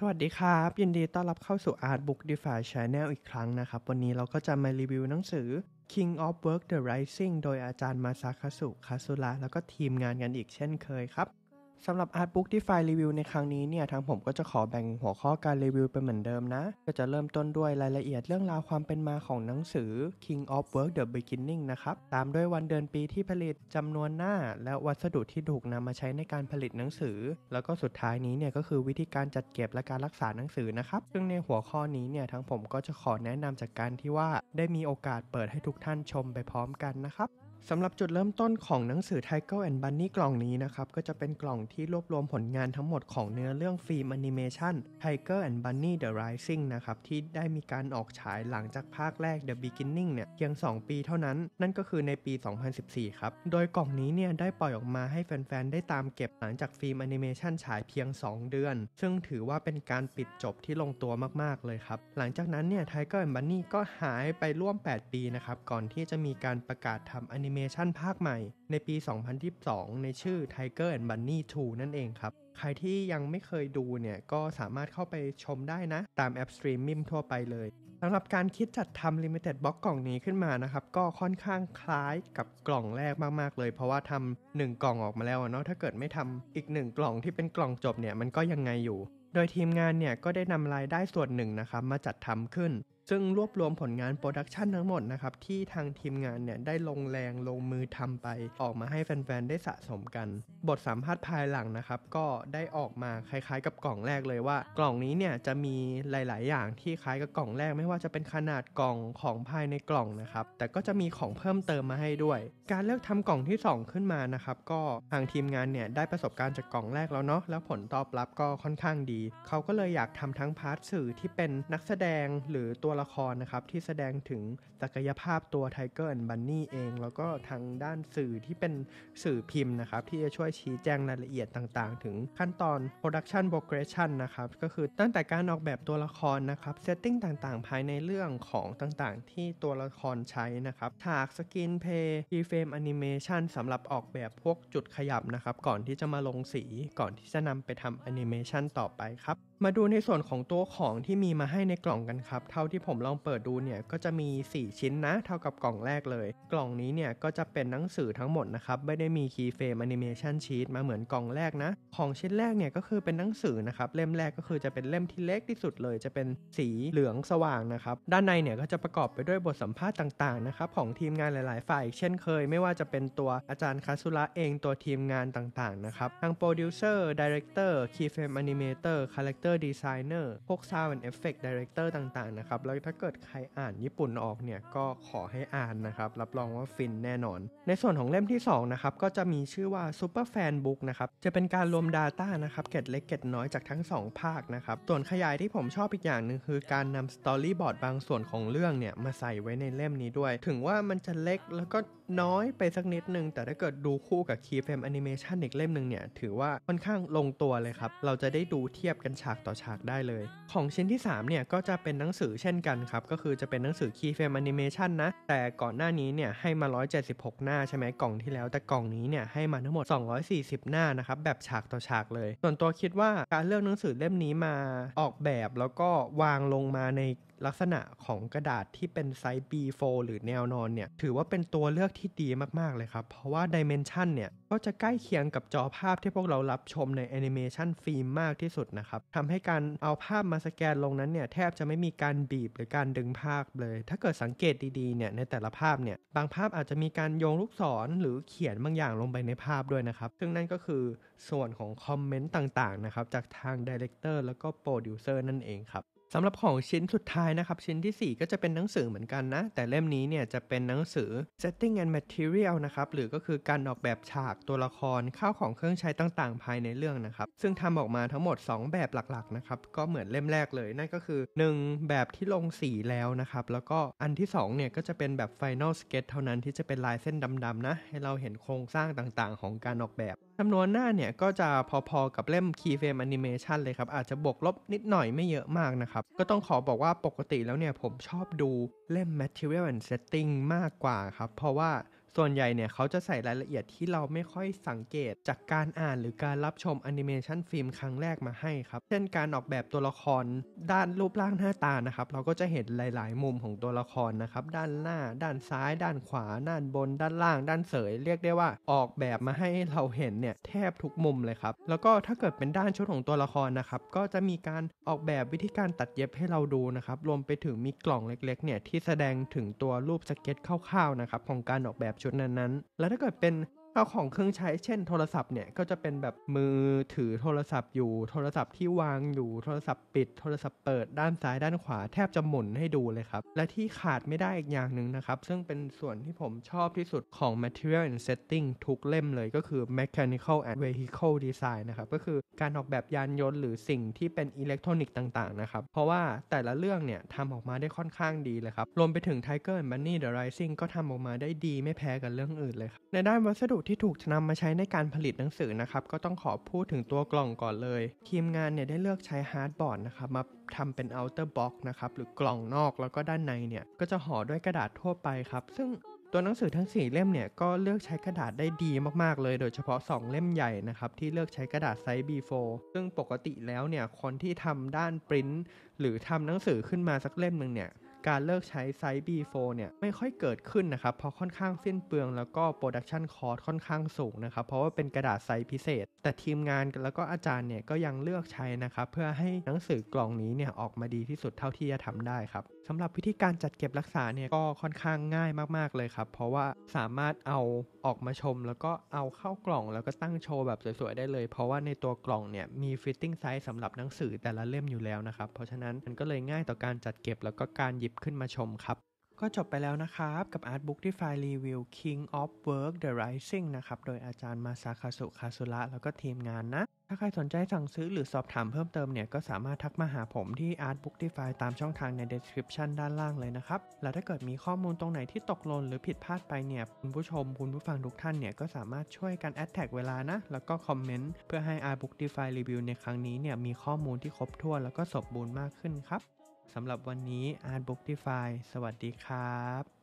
สวัสดีครับ ยินดีต้อนรับเข้าสู่ Art Book DeFi Channel อีกครั้งนะครับ วันนี้เราก็จะมารีวิวหนังสือ King of Work The Rising โดยอาจารย์มาซาคาสุคาสุระแล้วก็ทีมงานกันอีกเช่นเคยครับสำหรับอาร์ตบุ๊กที่ไฟล์รีวิวในครั้งนี้เนี่ย ทางผมก็จะขอแบ่งหัวข้อการรีวิวเป็นเหมือนเดิมนะ ก็จะเริ่มต้นด้วยรายละเอียดเรื่องราวความเป็นมาของหนังสือ King of Work The Beginning นะครับ ตามด้วยวันเดือนปีที่ผลิต จำนวนหน้า และวัสดุที่ถูกนำมาใช้ในการผลิตหนังสือ แล้วก็สุดท้ายนี้เนี่ยก็คือวิธีการจัดเก็บและการรักษาหนังสือนะครับ ซึ่งในหัวข้อนี้เนี่ย ทางผมก็จะขอแนะนำจากการที่ว่าได้มีโอกาสเปิดให้ทุกท่านชมไปพร้อมกันนะครับสำหรับจุดเริ่มต้นของหนังสือ Tiger and Bunny กล่องนี้นะครับ ก็จะเป็นกล่องที่รวบรวมผลงานทั้งหมดของเนื้อเรื่องฟิล์มแอนิเมชัน Tiger and Bunny The Rising นะครับ ที่ได้มีการออกฉายหลังจากภาคแรก The Beginning เนี่ย เพียง 2 ปีเท่านั้นนั่นก็คือในปี 2014 ครับ โดยกล่องนี้เนี่ยได้ปล่อยออกมาให้แฟน ๆ ได้ตามเก็บหลังจากฟิล์มแอนิเมชันฉายเพียง 2 เดือน ซึ่งถือว่าเป็นการปิดจบที่ลงตัวมากๆ เลยครับหลังจากนั้นเนี่ย Tiger and Bunny ก็หายไปร่วม8 ปีนะครับก่อนที่จะมีการประกาศทำแอนิเมเมชันภาคใหม่ในปี 2022 ในชื่อ Tiger and Bunny 2 นั่นเองครับ ใครที่ยังไม่เคยดูเนี่ยก็สามารถเข้าไปชมได้นะ ตามแอปสตรีมมิ่งทั่วไปเลยสำหรับการคิดจัดทำ Limited Box กล่องนี้ขึ้นมานะครับ ก็ค่อนข้างคล้ายกับกล่องแรกมาก ๆ เลยเพราะว่าทำหนึ่งกล่องออกมาแล้วเนาะถ้าเกิดไม่ทำอีกหนึ่งกล่องที่เป็นกล่องจบเนี่ยมันก็ยังไงอยู่ โดยทีมงานเนี่ยก็ได้นำรายได้ส่วนหนึ่งนะครับมาจัดทำขึ้นซึ่งรวบรวมผลงานโปรดักชันทั้งหมดนะครับที่ทางทีมงานเนี่ยได้ลงแรงลงมือทำไป ออกมาให้แฟนๆได้สะสมกัน บทสัมภาษณ์ภายหลังนะครับก็ได้ออกมาคล้ายๆ กับกล่องแรกเลยว่ากล่องนี้เนี่ยจะมีหลาย ๆ อย่างที่คล้ายกับกล่องแรกไม่ว่าจะเป็นขนาดกล่องของภายในกล่องนะครับแต่ก็จะมีของเพิ่มเติมมาให้ด้วย การเลือกทำกล่องที่ 2 ขึ้นมานะครับก็ทางทีมงานเนี่ยได้ประสบการณ์จากกล่องแรกแล้วเนาะแล้วผลตอบรับก็ค่อนข้างดี เขาก็เลยอยากทำทั้งพาร์ทสื่อที่เป็นนักแสดงหรือตัวตัวละครนะครับที่แสดงถึงศักยภาพตัวไทเกอร์แอนด์บันนี่เองแล้วก็ทางด้านสื่อที่เป็นสื่อพิมพ์นะครับที่จะช่วยชี้แจงรายละเอียดต่างๆ ถึงขั้นตอน production progression นะครับก็คือตั้งแต่การออกแบบตัวละครนะครับ setting ต่างๆ ภายในเรื่องของต่างๆ ที่ตัวละครใช้นะครับฉากสกินเพย์ทีเฟรมแอนิเมชันสำหรับออกแบบพวกจุดขยับนะครับก่อนที่จะมาลงสี ก่อนที่จะนำไปทำแอนิเมชันต่อไปครับมาดูในส่วนของตัวของที่มีมาให้ในกล่องกันครับเท่าที่ผมลองเปิดดูเนี่ยก็จะมี 4 ชิ้นนะ เท่ากับกล่องแรกเลย กล่องนี้เนี่ยก็จะเป็นหนังสือทั้งหมดนะครับไม่ได้มีคีย์เฟรมแอนิเมชันชีตมาเหมือนกล่องแรกนะ ของชิ้นแรกเนี่ยก็คือเป็นหนังสือนะครับเล่มแรกก็คือจะเป็นเล่มที่เล็กที่สุดเลย จะเป็นสีเหลืองสว่างนะครับด้านในเนี่ยก็จะประกอบไปด้วยบทสัมภาษณ์ต่างๆนะครับของทีมงานหลาย ๆ ฝ่ายเช่นเคย ไม่ว่าจะเป็นตัวอาจารย์คาสุระเองตัวทีมงานต่างๆนะครับทางโปรดิวเซอร์ดีเรคเตอร์คีย์เฟรมแอนิเมเตอร์คาแรคเตเตอร์ดีไซเนอร์พวกาวด์เอฟเฟกต์ดีเรคเตอร์ต่างๆนะครับ แล้วถ้าเกิดใครอ่านญี่ปุ่นออกเนี่ย ก็ขอให้อ่านนะครับ รับรองว่าฟินแน่นอน ในส่วนของเล่มที่2นะครับ ก็จะมีชื่อว่า s u อร์แฟนบุ๊กนะครับ จะเป็นการรวม Data นะครับ เก็ตเล็กเก็ตน้อยจากทั้ง2 ภาคนะครับ ส่วนขยายที่ผมชอบอีกอย่างหนึ่งคือ การนำสตอรี่บอร์ดบางส่วนของเรื่องเนี่ยมาใส่ไว้ในเล่มนี้ด้วยถึงว่ามันจะเล็กแล้วก็น้อยไปสักนิดนึงแต่ถ้าเกิดดูคู่กับคีเฟมแอนิเมชัน i o อีกเล่มหนึ่งเนี่ยถือว่าค่อนข้างลงตัวเลยครับเราจะได้ดูเทียบกันฉาากต่อฉากได้เลย ของชิ้นที่3เนี่ยก็จะเป็นหนังสือเช่นกันครับ ก็คือจะเป็นหนังสือ key frame animation นะ แต่ก่อนหน้านี้เนี่ยให้มา 176 หน้าใช่ไหมกล่องที่แล้ว แต่กล่องนี้เนี่ยให้มาทั้งหมด 240 หน้านะครับ แบบฉากต่อฉากเลย ส่วนตัวคิดว่าการเลือกหนังสือเล่มนี้มาออกแบบแล้วก็วางลงมาในลักษณะของกระดาษที่เป็นไซส์ B4 หรือแนวนอนเนี่ยถือว่าเป็นตัวเลือกที่ดีมากๆเลยครับ เพราะว่าดิเมนชันเนี่ย ก็จะใกล้เคียงกับจอภาพที่พวกเรารับชมในแอนิเมชันฟิล์มมากที่สุดนะครับ ทำให้การเอาภาพมาสแกนลงนั้นเนี่ย แทบจะไม่มีการบีบหรือการดึงภาพเลย ถ้าเกิดสังเกตดีๆเนี่ยในแต่ละภาพเนี่ย บางภาพอาจจะมีการโยงลูกศรหรือเขียนบางอย่างลงไปในภาพด้วยนะครับ ซึ่งนั่นก็คือส่วนของคอมเมนต์ต่างๆนะครับจากทางดีเลกเตอร์แล้วก็โปรดิวเซอร์นั่นเองครับสำหรับของชิ้นสุดท้ายนะครับ ชิ้นที่ 4 ก็จะเป็นหนังสือเหมือนกันนะ แต่เล่มนี้เนี่ยจะเป็นหนังสือ setting and material นะครับ หรือก็คือการออกแบบฉากตัวละคร ข้าวของเครื่องใช้ต่างๆภายในเรื่องนะครับ ซึ่งทำออกมาทั้งหมด 2 แบบหลักๆนะครับ ก็เหมือนเล่มแรกเลย นั่นก็คือ 1 แบบที่ลงสีแล้วนะครับ แล้วก็อันที่2เนี่ยก็จะเป็นแบบ final sketch เท่านั้นที่จะเป็นลายเส้นดำๆนะให้เราเห็นโครงสร้างต่างๆ ของการออกแบบจำนวนหน้าเนี่ยก็จะพอๆกับเล่ม Keyframe Animation เลยครับ อาจจะบวกลบ นิดหน่อยไม่เยอะมากนะครับ ก็ต้องขอบอกว่าปกติแล้วเนี่ยผมชอบดูเล่ม Material and Setting มากกว่าครับ เพราะว่าส่วนใหญ่เนี่ยเขาจะใส่รายละเอียดที่เราไม่ค่อยสังเกตจากการอ่านหรือการรับชมแอนิเมชันฟิล์มครั้งแรกมาให้ครับเช่นการออกแบบตัวละคร ด้านรูปร่างหน้าตานะครับเราก็จะเห็นหลายๆ มุมของตัวละครนะครับด้านหน้า ด้านซ้าย ด้านขวาด้านบน ด้านล่าง ด้านเสยเรียกได้ว่าออกแบบมาให้เราเห็นเนี่ยแทบทุกมุมเลยครับแล้วก็ถ้าเกิดเป็นด้านชุดของตัวละครนะครับก็จะมีการออกแบบวิธีการตัดเย็บให้เราดูนะครับรวมไปถึงมีกล่องเล็กๆเนี่ยที่แสดงถึงตัวรูปสเก็ตคร่าวๆนะครับของการออกแบบุดนั้นๆแล้วถ้าเกิดเป็นเอาของเครื่องใช้เช่นโทรศัพท์เนี่ยก็จะเป็นแบบมือถือโทรศัพท์อยู่โทรศัพท์ที่วางอยู่โทรศัพท์ปิดโทรศัพท์เปิดด้านซ้ายด้านขวาแทบจะหมุนให้ดูเลยครับ และที่ขาดไม่ได้อีกอย่างหนึ่งนะครับ ซึ่งเป็นส่วนที่ผมชอบที่สุดของ material and setting ทุกเล่มเลยก็คือ mechanical and vehicle design นะครับก็คือการออกแบบยานยนต์หรือสิ่งที่เป็นอิเล็กทรอนิกส์ต่าง ๆ นะครับ เพราะว่าแต่ละเรื่องเนี่ยทำออกมาได้ค่อนข้างดีเลยครับ รวมไปถึง Tiger and b น n n y The Rising ก็ทำออกมาได้ดีไม่แพ้กันเรื่องอื่นเลยครับ ในด้านวัสดุที่ถูกนำมาใช้ในการผลิตหนังสือนะครับ ก็ต้องขอพูดถึงตัวกล่องก่อนเลย ทีมงานเนี่ยได้เลือกใช้ฮาร์ดบอร์ดนะครับมาทำเป็น outer box นะครับหรือกล่องนอกแล้วก็ด้านในเนี่ยก็จะห่อด้วยกระดาษทั่วไปครับซึ่งตัวหนังสือทั้ง 4 เล่มเนี่ยก็เลือกใช้กระดาษได้ดีมากๆ เลย โดยเฉพาะ 2 เล่มใหญ่นะครับที่เลือกใช้กระดาษไซส์ B4 ซึ่งปกติแล้วเนี่ยคนที่ทำด้านปริ้นหรือทำหนังสือขึ้นมาสักเล่มหนึ่งเนี่ยการเลิกใช้ไซส์ B4 เนี่ยไม่ค่อยเกิดขึ้นนะครับเพราะค่อนข้างสิ้นเปลือง แล้วก็โปรดักชันคอร์สค่อนข้างสูงนะครับเพราะว่าเป็นกระดาษไซส์พิเศษแต่ทีมงานแล้วก็อาจารย์เนี่ยก็ยังเลือกใช้นะครับ เพื่อให้หนังสือกล่องนี้เนี่ย ออกมาดีที่สุดเท่าที่จะทำได้ครับสำหรับวิธีการจัดเก็บรักษาเนี่ย ก็ค่อนข้างง่ายมากๆเลยครับ เพราะว่าสามารถเอาออกมาชม แล้วก็เอาเข้ากล่อง แล้วก็ตั้งโชว์แบบสวยๆ ได้เลย เพราะว่าในตัวกล่องเนี่ยมีฟิตติ้งไซส์สำหรับหนังสือแต่ละเล่มอยู่แล้วนะครับเพราะฉะนั้นมันก็เลยง่ายต่อการจัดเก็บแล้วก็การหยิบขึ้นมาชมครับก็จบไปแล้วนะครับกับอาร์ตบุ๊กที่ไฟล์รีวิว King of Work The Rising นะครับ โดยอาจารย์มาซาคาสุคาสุระแล้วก็ทีมงานนะ ถ้าใครสนใจสั่งซื้อหรือสอบถามเพิ่มเติมเนี่ยก็สามารถทักมาหาผมที่อาร์ตบุ๊กที่ไฟล์ตามช่องทางใน description ด้านล่างเลยนะครับ และถ้าเกิดมีข้อมูลตรงไหนที่ตกหล่นหรือผิดพลาดไปเนี่ย คุณผู้ชม คุณผู้ฟังทุกท่านเนี่ยก็สามารถช่วยกันแอดแท็กเวลานะแล้วก็คอมเมนต์เพื่อให้อาร์ตบุ๊กที่ไฟล์รีวิวในครั้งนี้เนี่ยมีข้อมูลที่ครบถ้วนแล้วก็สมบูรณ์มากขึ้นครับสำหรับวันนี้อาร์ตบุ๊กที่ไฟสวัสดีครับ